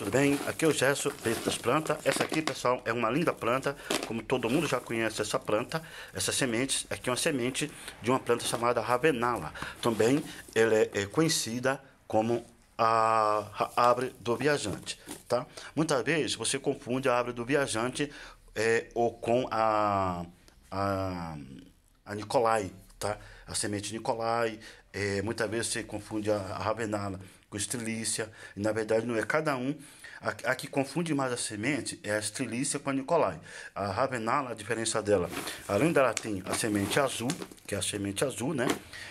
Tudo bem? Aqui é o Gerson, dentro das plantas. Essa aqui, pessoal, é uma linda planta. Como todo mundo já conhece essa planta, essas sementes, aqui é uma semente de uma planta chamada Ravenala. Também ela é, é conhecida como a árvore do viajante, tá? Muitas vezes você confunde a árvore do viajante é, ou com a, a, a Nicolai, tá? A semente Nicolai, é, muitas vezes você confunde a, a Ravenala com Estrelícia e na verdade não é cada um. A, a, que confunde mais a semente é a Estrelícia com a Nicolai. A Ravenala, a diferença dela, além dela tem a semente azul, que é a semente azul, né?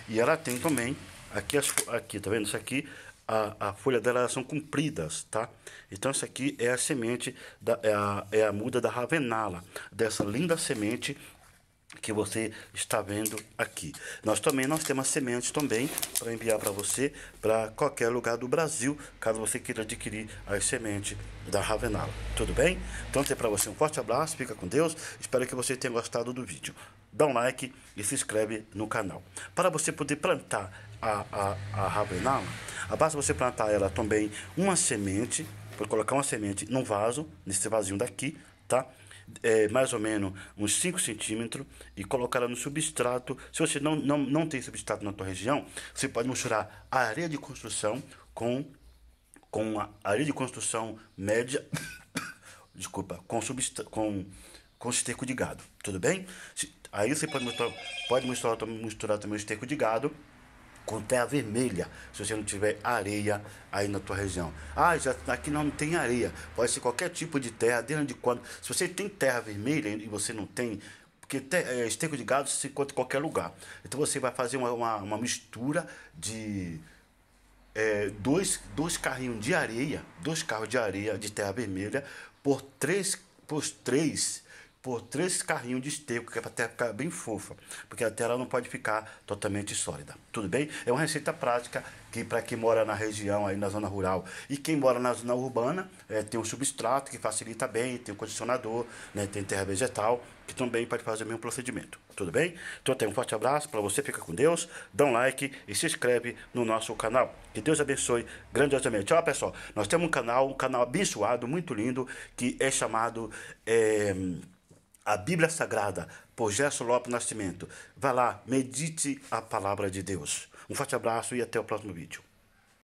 E ela tem também, aqui, as, aqui tá vendo isso aqui? A, a folha dela são compridas, tá? Então isso aqui é a semente, da, é, a, é a muda da Ravenala, dessa linda semente que você está vendo aqui. Nós também nós temos sementes também para enviar para você para qualquer lugar do Brasil, caso você queira adquirir as sementes da Ravenala. Tudo bem? Então é para você um forte abraço, fica com Deus. Espero que você tenha gostado do vídeo. Dá um like e se inscreve no canal. Para você poder plantar a, a, a Ravenala, é basta você plantar ela também uma semente, para colocar uma semente num vaso, nesse vasinho daqui, tá? é, mais ou menos uns 5 centímetros e colocar ela no substrato. Se você não, não, não tem substrato na tua região, você pode misturar a areia de construção com, com a areia de construção média, desculpa, com, substra, com, com esterco de gado, tudo bem? Aí você pode misturar, pode misturar, misturar também o esterco de gado com terra é vermelha, se você não tiver areia aí na tua região. Ah, já, aqui não, tem areia. Pode ser qualquer tipo de terra, desde de quando. Se você tem terra vermelha e você não tem porque te, é, de gado se encontra em qualquer lugar. Então você vai fazer uma, uma, uma mistura de é, dois, dois carrinhos de areia, dois carros de areia de terra vermelha, por três, por três por três carrinhos de esterco, que é para a terra ficar bem fofa, porque a terra não pode ficar totalmente sólida. Tudo bem? É uma receita prática que para quem mora na região, aí na zona rural, e quem mora na zona urbana, é, tem um substrato que facilita bem, tem um condicionador, né, tem terra vegetal, que também pode fazer o mesmo procedimento. Tudo bem? Então, até um forte abraço para você, fica com Deus, dá um like e se inscreve no nosso canal. Que Deus abençoe grandiosamente. Olha, pessoal, nós temos um canal, um canal abençoado, muito lindo, que é chamado... É, a Bíblia Sagrada, por Gerson Lopes Nascimento. Vá lá, medite a palavra de Deus. Um forte abraço e até o próximo vídeo.